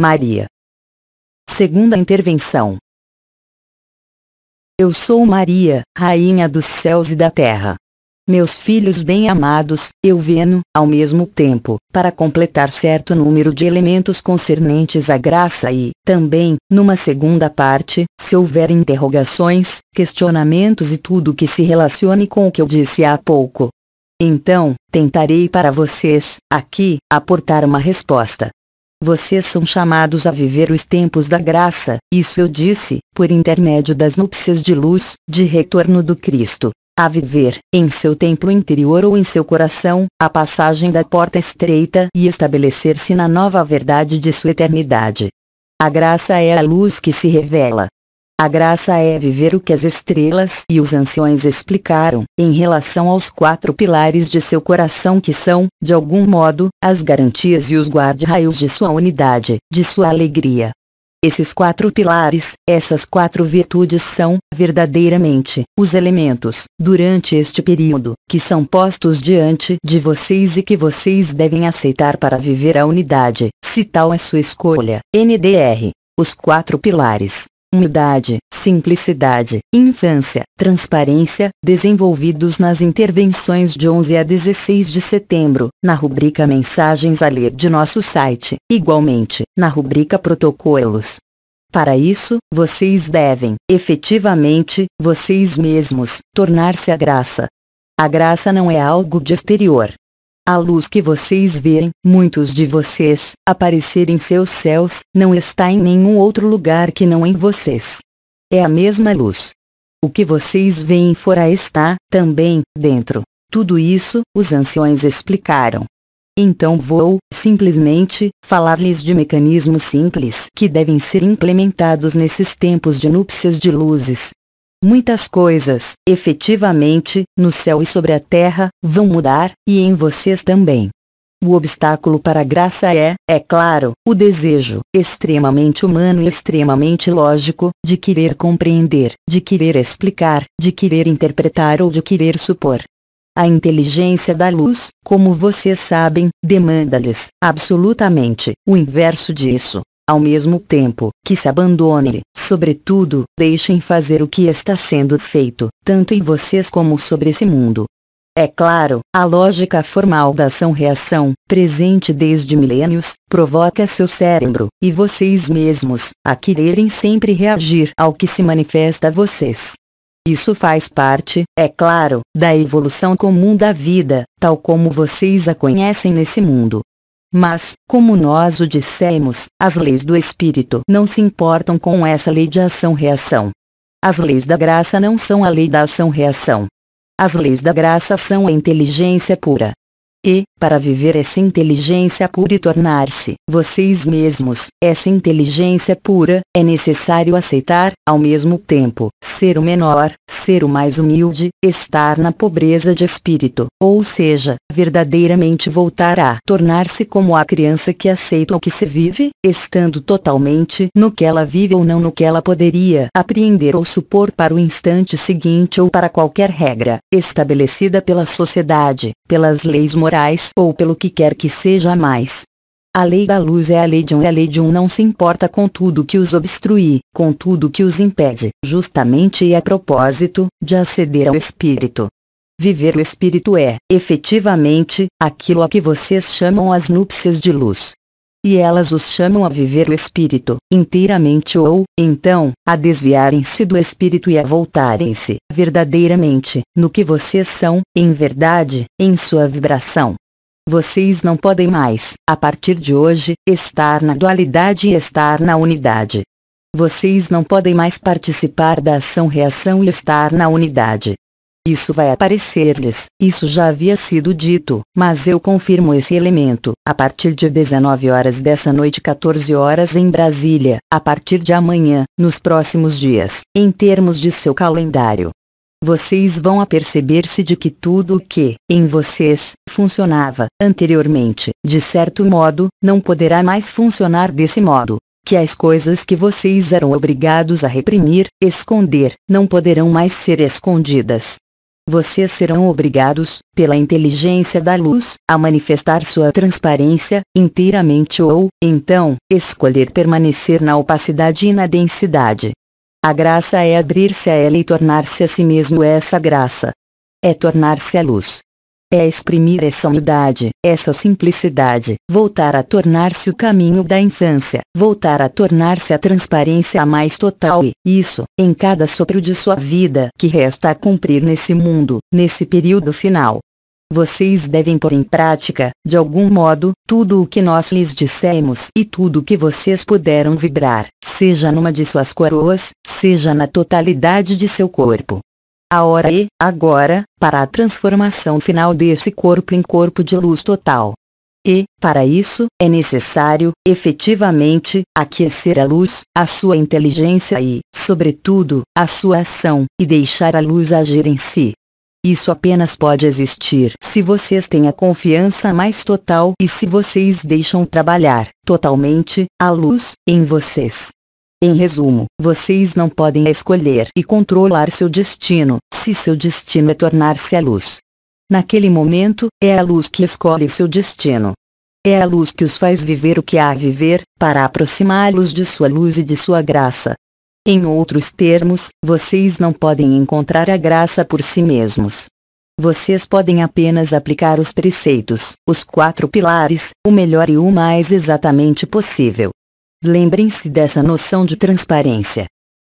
Maria. Segunda intervenção. Eu sou Maria, rainha dos céus e da terra. Meus filhos bem-amados, eu veno, ao mesmo tempo, para completar certo número de elementos concernentes à graça e, também, numa segunda parte, se houver interrogações, questionamentos e tudo que se relacione com o que eu disse há pouco. Então, tentarei para vocês, aqui, aportar uma resposta. Vocês são chamados a viver os tempos da graça, isso eu disse, por intermédio das núpcias de luz, de retorno do Cristo. A viver, em seu templo interior ou em seu coração, a passagem da porta estreita e estabelecer-se na nova verdade de sua eternidade. A graça é a luz que se revela, a graça é viver o que as estrelas e os anciões explicaram, em relação aos quatro pilares de seu coração que são, de algum modo, as garantias e os guarda-raios de sua unidade, de sua alegria. Esses quatro pilares, essas quatro virtudes são, verdadeiramente, os elementos, durante este período, que são postos diante de vocês e que vocês devem aceitar para viver a unidade, se tal é sua escolha. NDR. Os quatro pilares humildade, simplicidade, infância, transparência, desenvolvidos nas intervenções de 11 a 16 de setembro, na rubrica Mensagens a ler de nosso site, igualmente, na rubrica Protocolos. Para isso, vocês devem, efetivamente, vocês mesmos, tornar-se a graça. A graça não é algo de exterior, a luz que vocês verem, muitos de vocês, aparecer em seus céus, não está em nenhum outro lugar que não em vocês. É a mesma luz. O que vocês veem fora está, também, dentro. Tudo isso, os anciões explicaram. Então vou, simplesmente, falar-lhes de mecanismos simples que devem ser implementados nesses tempos de núpcias de luzes, Muitas coisas, efetivamente, no céu e sobre a terra, vão mudar, e em vocês também. O obstáculo para a graça é, é claro, o desejo, extremamente humano e extremamente lógico, de querer compreender, de querer explicar, de querer interpretar ou de querer supor. A inteligência da luz, como vocês sabem, demanda-lhes, absolutamente, o inverso disso ao mesmo tempo que se abandone, sobretudo, deixem fazer o que está sendo feito, tanto em vocês como sobre esse mundo. É claro, a lógica formal da ação-reação, presente desde milênios, provoca seu cérebro, e vocês mesmos, a quererem sempre reagir ao que se manifesta a vocês. Isso faz parte, é claro, da evolução comum da vida, tal como vocês a conhecem nesse mundo. Mas, como nós o dissemos, as leis do espírito não se importam com essa lei de ação-reação. As leis da graça não são a lei da ação-reação. As leis da graça são a inteligência pura. E, para viver essa inteligência pura e tornar-se vocês mesmos. Essa inteligência pura, é necessário aceitar, ao mesmo tempo, ser o menor, ser o mais humilde, estar na pobreza de espírito, ou seja, verdadeiramente voltar a tornar-se como a criança que aceita o que se vive, estando totalmente no que ela vive ou não no que ela poderia apreender ou supor para o instante seguinte ou para qualquer regra, estabelecida pela sociedade, pelas leis morais ou pelo que quer que seja mais. A lei da luz é a lei de um e a lei de um não se importa com tudo que os obstrui, com tudo que os impede, justamente e é a propósito, de aceder ao espírito. Viver o espírito é, efetivamente, aquilo a que vocês chamam as núpcias de luz. E elas os chamam a viver o espírito, inteiramente ou, então, a desviarem-se do espírito e a voltarem-se, verdadeiramente, no que vocês são, em verdade, em sua vibração. Vocês não podem mais, a partir de hoje, estar na dualidade e estar na unidade. Vocês não podem mais participar da ação-reação e estar na unidade. Isso vai aparecer-lhes, isso já havia sido dito, mas eu confirmo esse elemento, a partir de 19 horas dessa noite 14 horas em Brasília, a partir de amanhã, nos próximos dias, em termos de seu calendário vocês vão aperceber-se de que tudo o que, em vocês, funcionava anteriormente, de certo modo, não poderá mais funcionar desse modo. Que as coisas que vocês eram obrigados a reprimir, esconder, não poderão mais ser escondidas. Vocês serão obrigados, pela inteligência da luz, a manifestar sua transparência, inteiramente ou, então, escolher permanecer na opacidade e na densidade. A graça é abrir-se a ela e tornar-se a si mesmo essa graça. É tornar-se a luz. É exprimir essa humildade, essa simplicidade, voltar a tornar-se o caminho da infância, voltar a tornar-se a transparência a mais total e, isso, em cada sopro de sua vida que resta a cumprir nesse mundo, nesse período final. Vocês devem pôr em prática, de algum modo, tudo o que nós lhes dissemos e tudo o que vocês puderam vibrar, seja numa de suas coroas, seja na totalidade de seu corpo. A hora é, agora, para a transformação final desse corpo em corpo de luz total. E, para isso, é necessário, efetivamente, aquecer a luz, a sua inteligência e, sobretudo, a sua ação, e deixar a luz agir em si. Isso apenas pode existir se vocês têm a confiança mais total e se vocês deixam trabalhar, totalmente, a luz, em vocês. Em resumo, vocês não podem escolher e controlar seu destino, se seu destino é tornar-se a luz. Naquele momento, é a luz que escolhe seu destino. É a luz que os faz viver o que há a viver, para aproximá-los de sua luz e de sua graça, em outros termos, vocês não podem encontrar a graça por si mesmos. Vocês podem apenas aplicar os preceitos, os quatro pilares, o melhor e o mais exatamente possível. Lembrem-se dessa noção de transparência.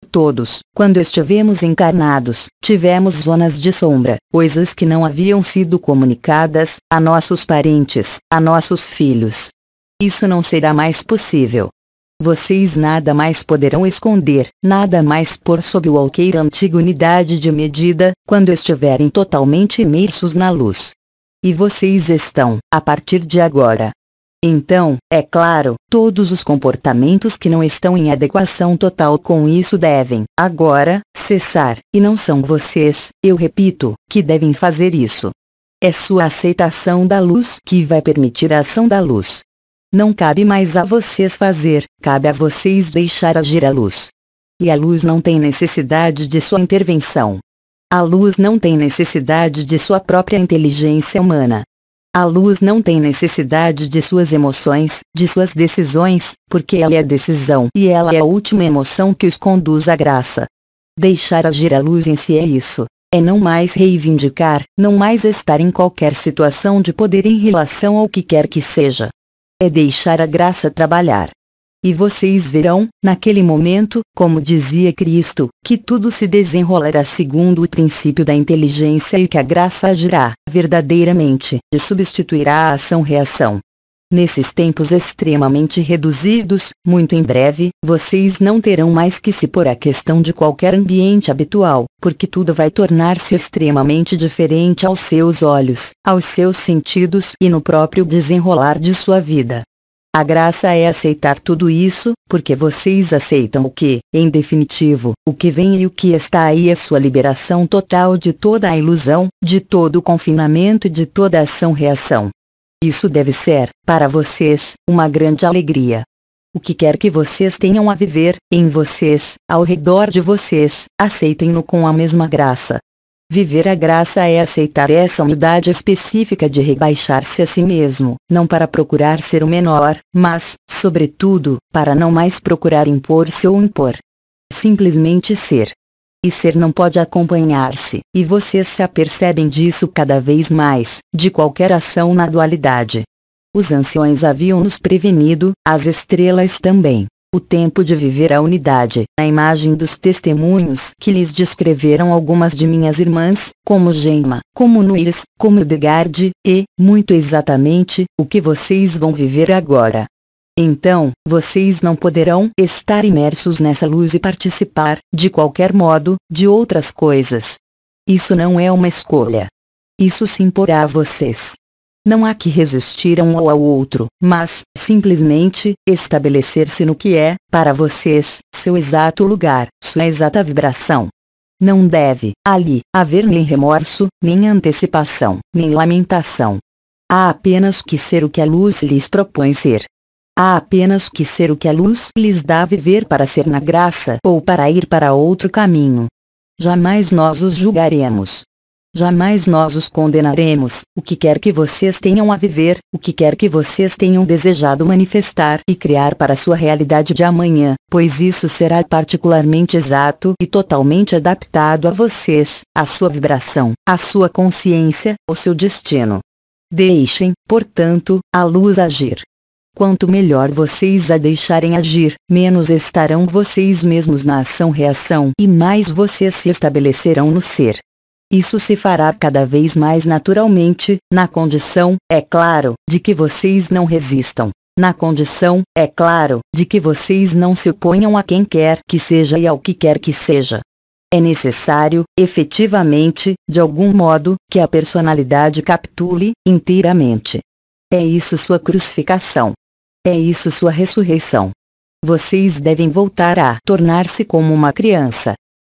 Todos, quando estivemos encarnados, tivemos zonas de sombra, coisas que não haviam sido comunicadas a nossos parentes, a nossos filhos. Isso não será mais possível, vocês nada mais poderão esconder, nada mais pôr sob o alqueiro antigo unidade de medida, quando estiverem totalmente imersos na luz. E vocês estão, a partir de agora. Então, é claro, todos os comportamentos que não estão em adequação total com isso devem, agora, cessar, e não são vocês, eu repito, que devem fazer isso. É sua aceitação da luz que vai permitir a ação da luz. Não cabe mais a vocês fazer, cabe a vocês deixar agir a luz. E a luz não tem necessidade de sua intervenção. A luz não tem necessidade de sua própria inteligência humana. A luz não tem necessidade de suas emoções, de suas decisões, porque ela é decisão e ela é a última emoção que os conduz à graça. Deixar agir a luz em si é isso. É não mais reivindicar, não mais estar em qualquer situação de poder em relação ao que quer que seja é deixar a graça trabalhar. E vocês verão, naquele momento, como dizia Cristo, que tudo se desenrolará segundo o princípio da inteligência e que a graça agirá verdadeiramente e substituirá a ação-reação, Nesses tempos extremamente reduzidos, muito em breve, vocês não terão mais que se pôr à questão de qualquer ambiente habitual, porque tudo vai tornar-se extremamente diferente aos seus olhos, aos seus sentidos e no próprio desenrolar de sua vida. A graça é aceitar tudo isso, porque vocês aceitam o que, em definitivo, o que vem e o que está aí é sua liberação total de toda a ilusão, de todo o confinamento e de toda ação-reação, isso deve ser, para vocês, uma grande alegria. O que quer que vocês tenham a viver, em vocês, ao redor de vocês, aceitem-no com a mesma graça. Viver a graça é aceitar essa humildade específica de rebaixar-se a si mesmo, não para procurar ser o menor, mas, sobretudo, para não mais procurar impor-se ou impor. Simplesmente ser e ser não pode acompanhar-se, e vocês se apercebem disso cada vez mais, de qualquer ação na dualidade. Os anciões haviam nos prevenido, as estrelas também. O tempo de viver a unidade, na imagem dos testemunhos que lhes descreveram algumas de minhas irmãs, como Gemma, como Nuiris, como Degarde e, muito exatamente, o que vocês vão viver agora. Então, vocês não poderão estar imersos nessa luz e participar, de qualquer modo, de outras coisas. Isso não é uma escolha. Isso se imporá a vocês. Não há que resistir um ou ao outro, mas, simplesmente, estabelecer-se no que é, para vocês, seu exato lugar, sua exata vibração. Não deve, ali, haver nem remorso, nem antecipação, nem lamentação. Há apenas que ser o que a luz lhes propõe ser. Há apenas que ser o que a luz lhes dá viver para ser na graça ou para ir para outro caminho. Jamais nós os julgaremos. Jamais nós os condenaremos, o que quer que vocês tenham a viver, o que quer que vocês tenham desejado manifestar e criar para sua realidade de amanhã, pois isso será particularmente exato e totalmente adaptado a vocês, à sua vibração, à sua consciência, ao seu destino. Deixem, portanto, a luz agir. Quanto melhor vocês a deixarem agir, menos estarão vocês mesmos na ação-reação e mais vocês se estabelecerão no ser. Isso se fará cada vez mais naturalmente, na condição, é claro, de que vocês não resistam. Na condição, é claro, de que vocês não se oponham a quem quer que seja e ao que quer que seja. É necessário, efetivamente, de algum modo, que a personalidade capitule, inteiramente. É isso sua crucificação. É isso sua ressurreição. Vocês devem voltar a tornar-se como uma criança.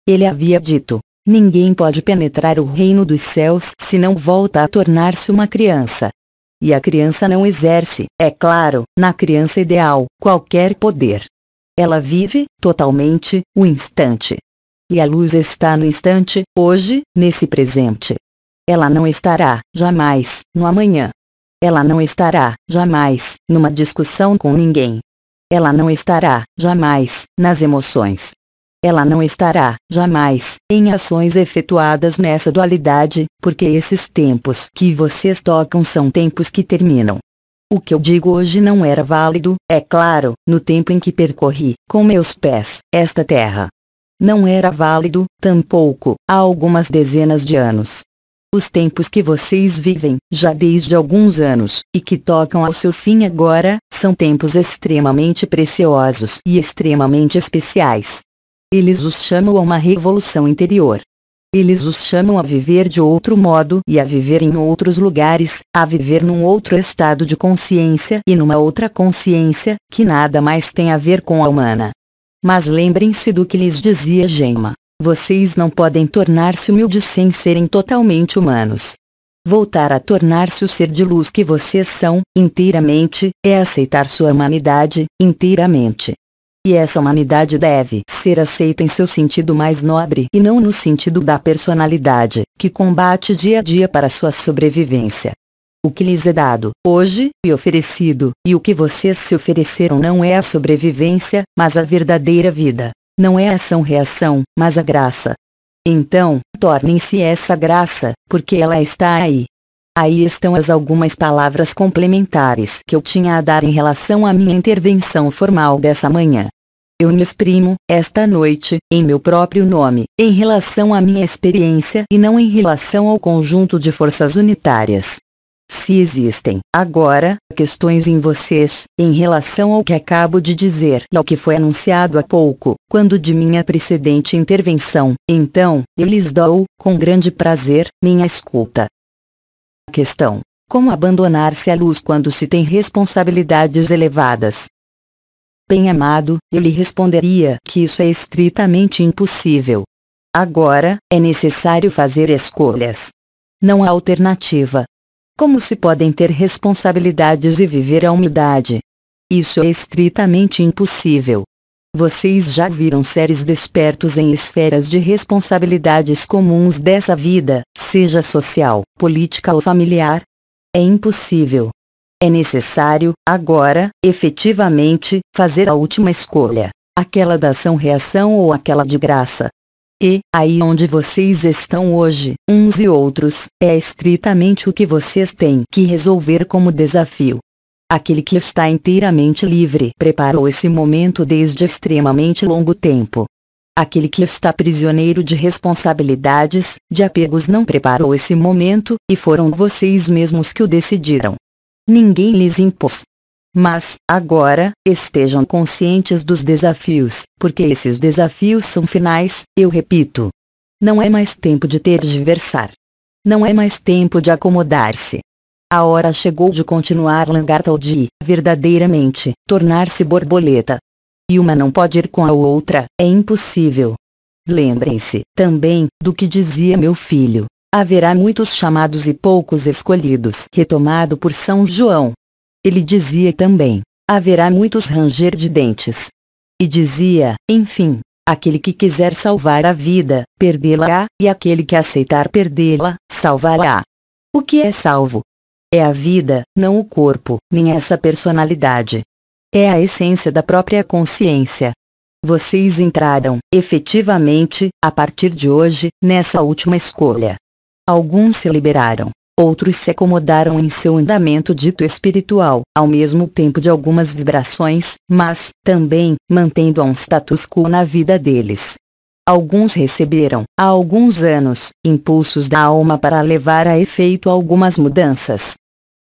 Ele havia dito: Ninguém pode penetrar o reino dos céus se não volta a tornar-se uma criança. E a criança não exerce, é claro, na criança ideal, qualquer poder. Ela vive, totalmente, o instante. E a luz está no instante, hoje, nesse presente. Ela não estará, jamais, no amanhã. Ela não estará, jamais, numa discussão com ninguém. Ela não estará, jamais, nas emoções. Ela não estará, jamais, em ações efetuadas nessa dualidade, porque esses tempos que vocês tocam são tempos que terminam. O que eu digo hoje não era válido, é claro, no tempo em que percorri, com meus pés, esta terra. Não era válido, tampouco, há algumas dezenas de anos, os tempos que vocês vivem, já desde alguns anos, e que tocam ao seu fim agora, são tempos extremamente preciosos e extremamente especiais. Eles os chamam a uma revolução interior. Eles os chamam a viver de outro modo e a viver em outros lugares, a viver num outro estado de consciência e numa outra consciência, que nada mais tem a ver com a humana. Mas lembrem-se do que lhes dizia Gema. Vocês não podem tornar-se humildes sem serem totalmente humanos. Voltar a tornar-se o ser de luz que vocês são, inteiramente, é aceitar sua humanidade, inteiramente. E essa humanidade deve ser aceita em seu sentido mais nobre e não no sentido da personalidade, que combate dia a dia para sua sobrevivência. O que lhes é dado, hoje, e oferecido, e o que vocês se ofereceram não é a sobrevivência, mas a verdadeira vida. Não é ação-reação, mas a graça. Então, tornem-se essa graça, porque ela está aí. Aí estão as algumas palavras complementares que eu tinha a dar em relação à minha intervenção formal dessa manhã. Eu me exprimo, esta noite, em meu próprio nome, em relação à minha experiência e não em relação ao conjunto de forças unitárias se existem agora questões em vocês em relação ao que acabo de dizer e ao que foi anunciado há pouco, quando de minha precedente intervenção, então, eu lhes dou, com grande prazer, minha escuta. Questão. Como abandonar-se à luz quando se tem responsabilidades elevadas? Bem amado, eu lhe responderia que isso é estritamente impossível. Agora, é necessário fazer escolhas. Não há alternativa, como se podem ter responsabilidades e viver a humildade? Isso é estritamente impossível. Vocês já viram seres despertos em esferas de responsabilidades comuns dessa vida, seja social, política ou familiar? É impossível. É necessário, agora, efetivamente, fazer a última escolha, aquela da ação-reação ou aquela de graça, e, aí onde vocês estão hoje, uns e outros, é estritamente o que vocês têm que resolver como desafio. Aquele que está inteiramente livre preparou esse momento desde extremamente longo tempo. Aquele que está prisioneiro de responsabilidades, de apegos não preparou esse momento, e foram vocês mesmos que o decidiram. Ninguém lhes impôs. Mas, agora, estejam conscientes dos desafios, porque esses desafios são finais, eu repito. Não é mais tempo de tergiversar. Não é mais tempo de acomodar-se. A hora chegou de continuar lagarta ou de, verdadeiramente, tornar-se borboleta. E uma não pode ir com a outra, é impossível. Lembrem-se, também, do que dizia meu filho. Haverá muitos chamados e poucos escolhidos. Retomado por São João. Ele dizia também, haverá muitos ranger de dentes. E dizia, enfim, aquele que quiser salvar a vida, perdê-la-á, e aquele que aceitar perdê-la, salvará. O que é salvo? É a vida, não o corpo, nem essa personalidade. É a essência da própria consciência. Vocês entraram, efetivamente, a partir de hoje, nessa última escolha. Alguns se liberaram, outros se acomodaram em seu andamento dito espiritual, ao mesmo tempo de algumas vibrações, mas, também, mantendo um status quo na vida deles. Alguns receberam, há alguns anos, impulsos da alma para levar a efeito algumas mudanças.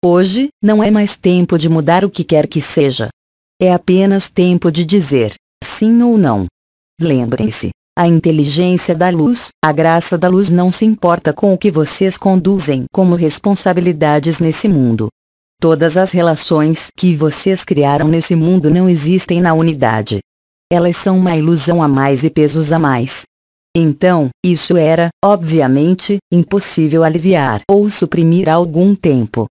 Hoje, não é mais tempo de mudar o que quer que seja. É apenas tempo de dizer, sim ou não. Lembrem-se, a inteligência da luz, a graça da luz não se importa com o que vocês conduzem como responsabilidades nesse mundo. Todas as relações que vocês criaram nesse mundo não existem na unidade. Elas são uma ilusão a mais e pesos a mais. Então, isso era, obviamente, impossível aliviar ou suprimir há algum tempo.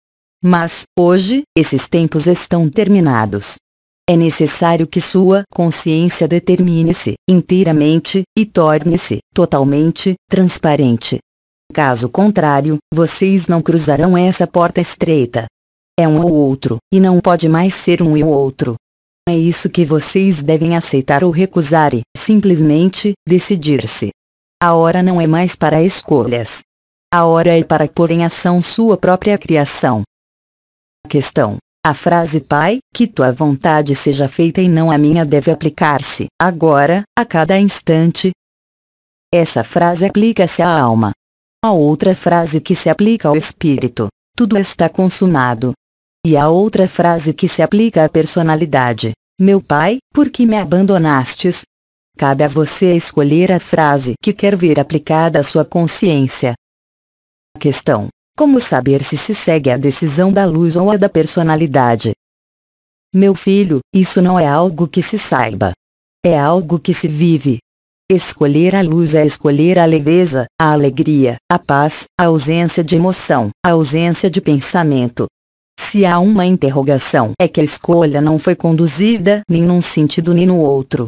Mas, hoje, esses tempos estão terminados. É necessário que sua consciência determine-se inteiramente e torne-se totalmente transparente. Caso contrário, vocês não cruzarão essa porta estreita. É um ou outro, e não pode mais ser um e o outro. É isso que vocês devem aceitar ou recusar e, simplesmente, decidir-se. A hora não é mais para escolhas. A hora é para pôr em ação sua própria criação. Questão a frase Pai, que tua vontade seja feita e não a minha deve aplicar-se, agora, a cada instante. Essa frase aplica-se à alma. A outra frase que se aplica ao espírito, tudo está consumado. E a outra frase que se aplica à personalidade, meu Pai, por que me abandonastes? Cabe a você escolher a frase que quer ver aplicada à sua consciência. Questão como saber se se segue a decisão da luz ou a da personalidade? Meu filho, isso não é algo que se saiba. É algo que se vive. Escolher a luz é escolher a leveza, a alegria, a paz, a ausência de emoção, a ausência de pensamento. Se há uma interrogação, é que a escolha não foi conduzida nem num sentido nem no outro.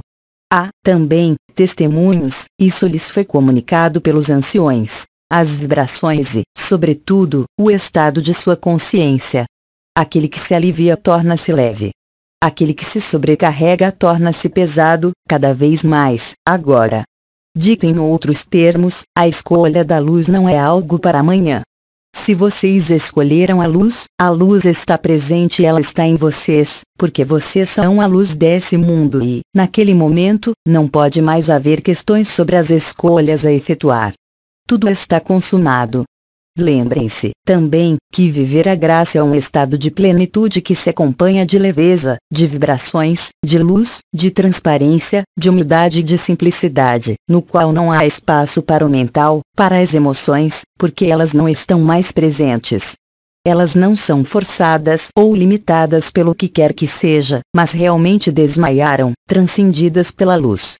Há, também, testemunhos, isso lhes foi comunicado pelos anciões, as vibrações e, sobretudo, o estado de sua consciência. Aquele que se alivia torna-se leve. Aquele que se sobrecarrega torna-se pesado, cada vez mais, agora. Dito em outros termos, a escolha da luz não é algo para amanhã. Se vocês escolheram a luz, a luz está presente e ela está em vocês, porque vocês são a luz desse mundo e, naquele momento, não pode mais haver questões sobre as escolhas a efetuar tudo está consumado. Lembrem-se, também, que viver a graça é um estado de plenitude que se acompanha de leveza, de vibrações, de luz, de transparência, de humildade e de simplicidade, no qual não há espaço para o mental, para as emoções, porque elas não estão mais presentes. Elas não são forçadas ou limitadas pelo que quer que seja, mas realmente desmaiaram, transcendidas pela luz.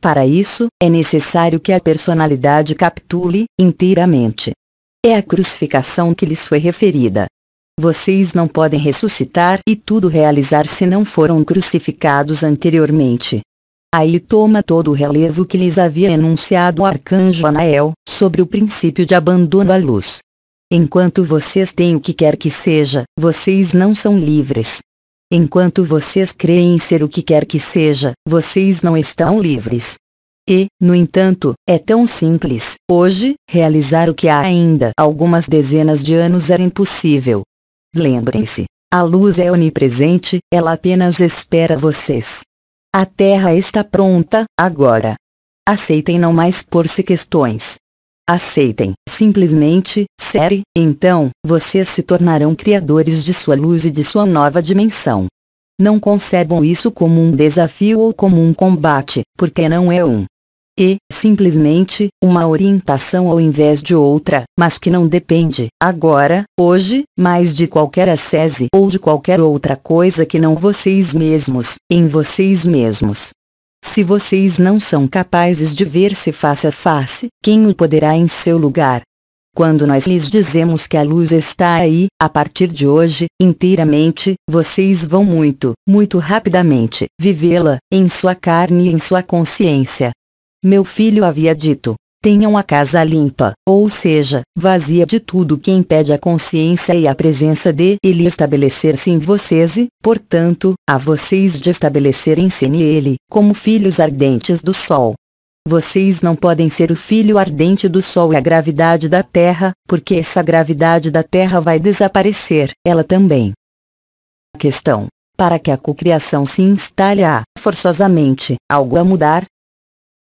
Para isso, é necessário que a personalidade capitule inteiramente. É a crucificação que lhes foi referida. Vocês não podem ressuscitar e tudo realizar se não foram crucificados anteriormente. Aí toma todo o relevo que lhes havia enunciado o arcanjo Anael, sobre o princípio de abandono à luz. Enquanto vocês têm o que quer que seja, vocês não são livres. Enquanto vocês creem ser o que quer que seja, vocês não estão livres. E, no entanto, é tão simples, hoje, realizar o que há ainda algumas dezenas de anos era impossível. Lembrem-se, a luz é onipresente, ela apenas espera vocês. A Terra está pronta, agora. Aceitem não mais por-se questões, aceitem simplesmente ser então, vocês se tornarão criadores de sua luz e de sua nova dimensão. Não concebam isso como um desafio ou como um combate, porque não é um. E, simplesmente, uma orientação ao invés de outra, mas que não depende, agora, hoje, mais de qualquer acese ou de qualquer outra coisa que não vocês mesmos, em vocês mesmos. Se vocês não são capazes de ver-se face a face, quem o poderá em seu lugar? Quando nós lhes dizemos que a luz está aí, a partir de hoje, inteiramente, vocês vão muito, muito rapidamente, vivê-la, em sua carne e em sua consciência. Meu filho havia dito, tenham a casa limpa, ou seja, vazia de tudo que impede a consciência e a presença de Ele estabelecer-se em vocês e, portanto, a vocês de estabelecerem-se nele, como filhos ardentes do sol. Vocês não podem ser o filho ardente do sol e a gravidade da terra, porque essa gravidade da terra vai desaparecer, ela também. Questão. Para que a cocriação se instale há, forçosamente, algo a mudar,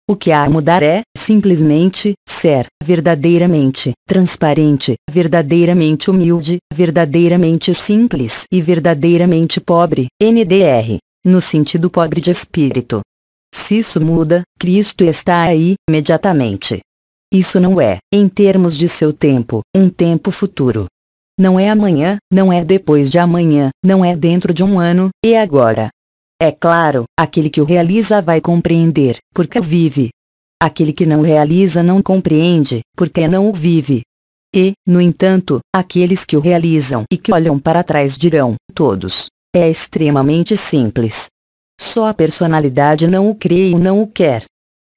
o que há a mudar é, simplesmente, ser verdadeiramente transparente, verdadeiramente humilde, verdadeiramente simples e verdadeiramente pobre, NDR, no sentido pobre de espírito. Se isso muda, Cristo está aí, imediatamente. Isso não é, em termos de seu tempo, um tempo futuro. Não é amanhã, não é depois de amanhã, não é dentro de um ano, e agora. É claro, aquele que o realiza vai compreender, porque o vive. Aquele que não realiza não compreende, porque não o vive. E, no entanto, aqueles que o realizam e que olham para trás dirão, todos. É extremamente simples. Só a personalidade não o crê e não o quer.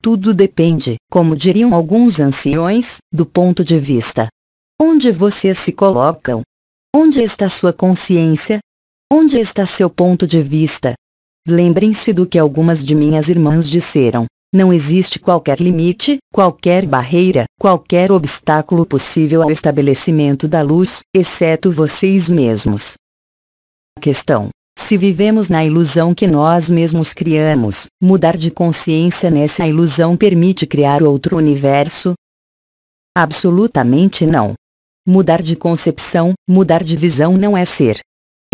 Tudo depende, como diriam alguns anciões, do ponto de vista. Onde vocês se colocam? Onde está sua consciência? Onde está seu ponto de vista? Lembrem-se do que algumas de minhas irmãs disseram. Não existe qualquer limite, qualquer barreira, qualquer obstáculo possível ao estabelecimento da luz, exceto vocês mesmos. Questão. Se vivemos na ilusão que nós mesmos criamos, mudar de consciência nessa ilusão permite criar outro universo? Absolutamente não. Mudar de concepção, mudar de visão não é ser,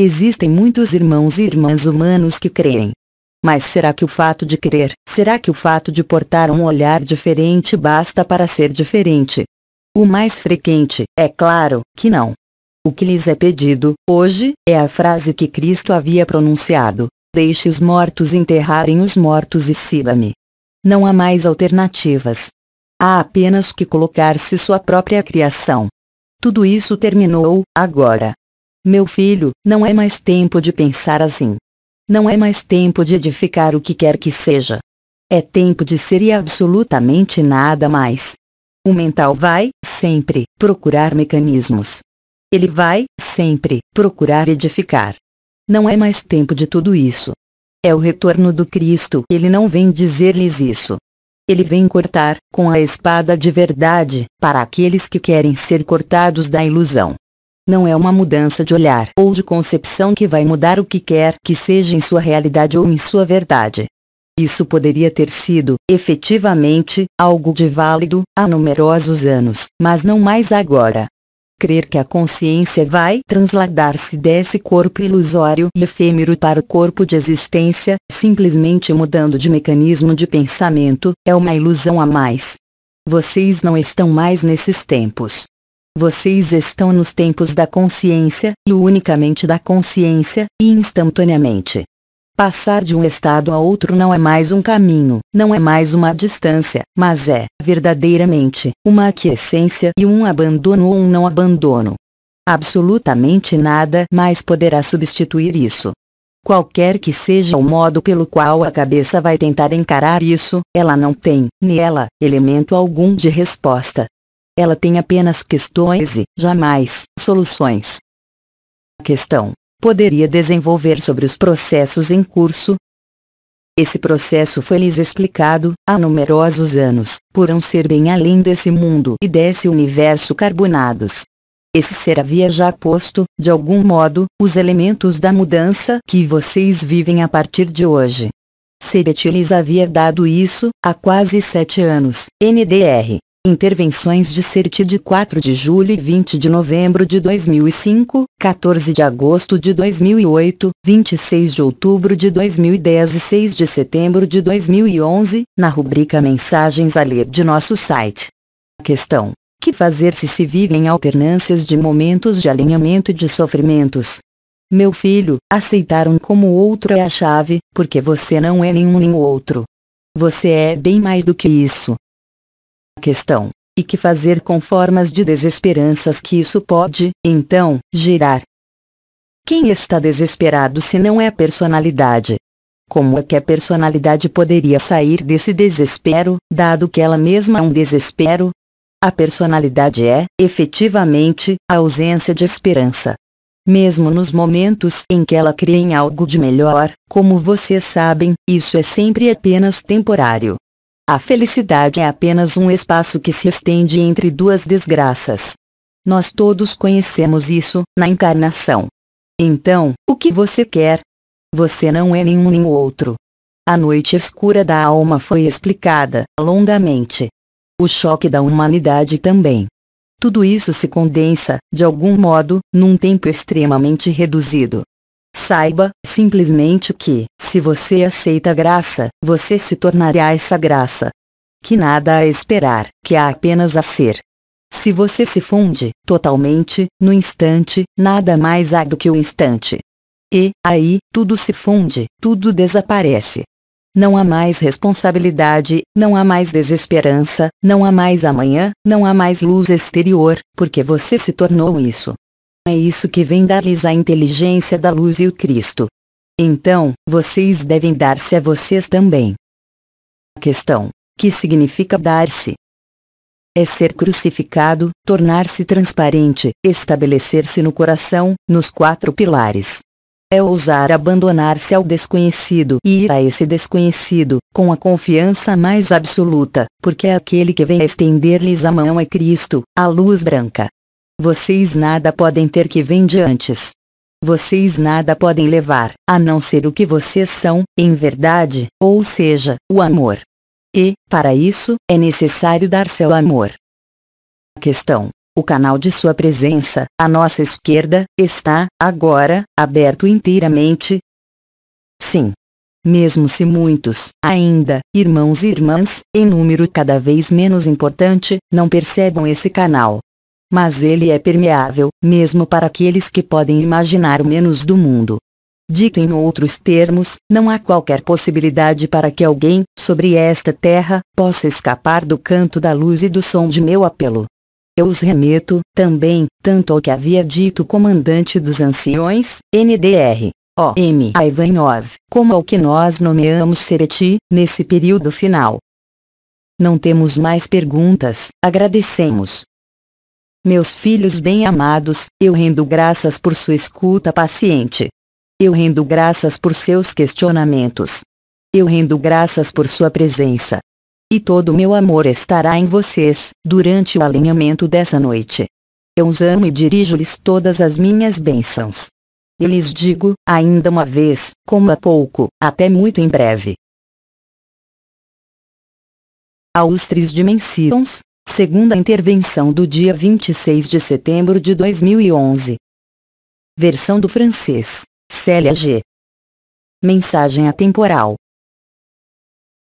Existem muitos irmãos e irmãs humanos que creem. Mas será que o fato de crer, será que o fato de portar um olhar diferente basta para ser diferente? O mais frequente, é claro, que não. O que lhes é pedido, hoje, é a frase que Cristo havia pronunciado: Deixe os mortos enterrarem os mortos e siga-me. Não há mais alternativas. Há apenas que colocar-se sua própria criação. Tudo isso terminou, agora. Meu filho, não é mais tempo de pensar assim. Não é mais tempo de edificar o que quer que seja. É tempo de ser e absolutamente nada mais. O mental vai, sempre, procurar mecanismos. Ele vai, sempre, procurar edificar. Não é mais tempo de tudo isso. É o retorno do Cristo. Ele não vem dizer-lhes isso. Ele vem cortar, com a espada de verdade, para aqueles que querem ser cortados da ilusão. Não é uma mudança de olhar ou de concepção que vai mudar o que quer que seja em sua realidade ou em sua verdade. Isso poderia ter sido, efetivamente, algo de válido há numerosos anos, mas não mais agora. Crer que a consciência vai transladar-se desse corpo ilusório e efêmero para o corpo de existência, simplesmente mudando de mecanismo de pensamento, é uma ilusão a mais. Vocês não estão mais nesses tempos. Vocês estão nos tempos da consciência, e unicamente da consciência, e instantaneamente. Passar de um estado a outro não é mais um caminho, não é mais uma distância, mas é, verdadeiramente, uma aquiescência e um abandono ou um não abandono. Absolutamente nada mais poderá substituir isso. Qualquer que seja o modo pelo qual a cabeça vai tentar encarar isso, ela não tem, nela, elemento algum de resposta, ela tem apenas questões e jamais soluções. A questão poderia desenvolver sobre os processos em curso. Esse processo foi lhes explicado há numerosos anos por um ser bem além desse mundo e desse universo carbonados. Esse ser havia já posto, de algum modo, os elementos da mudança que vocês vivem a partir de hoje. Sebet lhes havia dado isso, há quase sete anos, NDR. Intervenções de CERT de 4 de julho e 20 de novembro de 2005, 14 de agosto de 2008, 26 de outubro de 2010 e 6 de setembro de 2011, na rubrica Mensagens a ler de nosso site. Questão. Que fazer se se vivem alternâncias de momentos de alinhamento e de sofrimentos? Meu filho, aceitar um como outro é a chave, porque você não é nenhum nem outro. Você é bem mais do que isso questão, e que fazer com formas de desesperanças que isso pode, então, gerar. Quem está desesperado se não é a personalidade? Como é que a personalidade poderia sair desse desespero, dado que ela mesma é um desespero? A personalidade é, efetivamente, a ausência de esperança. Mesmo nos momentos em que ela crê em algo de melhor, como vocês sabem, isso é sempre apenas temporário. A felicidade é apenas um espaço que se estende entre duas desgraças. Nós todos conhecemos isso na encarnação. Então, o que você quer? Você não é nenhum nem outro. A noite escura da alma foi explicada longamente. O choque da humanidade também. Tudo isso se condensa, de algum modo, num tempo extremamente reduzido. Saiba, simplesmente que, se você aceita a graça, você se tornará essa graça. Que nada a esperar, que há apenas a ser. Se você se funde, totalmente, no instante, nada mais há do que o instante. E, aí, tudo se funde, tudo desaparece. Não há mais responsabilidade, não há mais desesperança, não há mais amanhã, não há mais luz exterior, porque você se tornou isso. É isso que vem dar-lhes a inteligência da luz e o Cristo. Então, vocês devem dar-se a vocês também. Questão: Que significa dar-se? É ser crucificado, tornar-se transparente, estabelecer-se no coração, nos quatro pilares. É ousar abandonar-se ao desconhecido e ir a esse desconhecido, com a confiança mais absoluta, porque é aquele que vem estender-lhes a mão é Cristo, a luz branca, vocês nada podem ter que vende antes. Vocês nada podem levar, a não ser o que vocês são, em verdade, ou seja, o amor. E, para isso, é necessário dar seu amor. Questão. O canal de sua presença, à nossa esquerda, está, agora, aberto inteiramente? Sim. Mesmo se muitos, ainda, irmãos e irmãs, em número cada vez menos importante, não percebam esse canal, mas ele é permeável, mesmo para aqueles que podem imaginar o menos do mundo. Dito em outros termos, não há qualquer possibilidade para que alguém, sobre esta terra, possa escapar do canto da luz e do som de meu apelo. Eu os remeto, também, tanto ao que havia dito o comandante dos anciões, NDR. O. M. Ivanov, como ao que nós nomeamos Sereti, nesse período final. Não temos mais perguntas, agradecemos. Meus filhos bem-amados, eu rendo graças por sua escuta paciente. Eu rendo graças por seus questionamentos. Eu rendo graças por sua presença. E todo meu amor estará em vocês, durante o alinhamento dessa noite. Eu os amo e dirijo-lhes todas as minhas bênçãos. Eu lhes digo, ainda uma vez, como há pouco, até muito em breve. Aos dimensions segunda intervenção do dia 26 de setembro de 2011. Versão do francês, Célia G. Mensagem atemporal.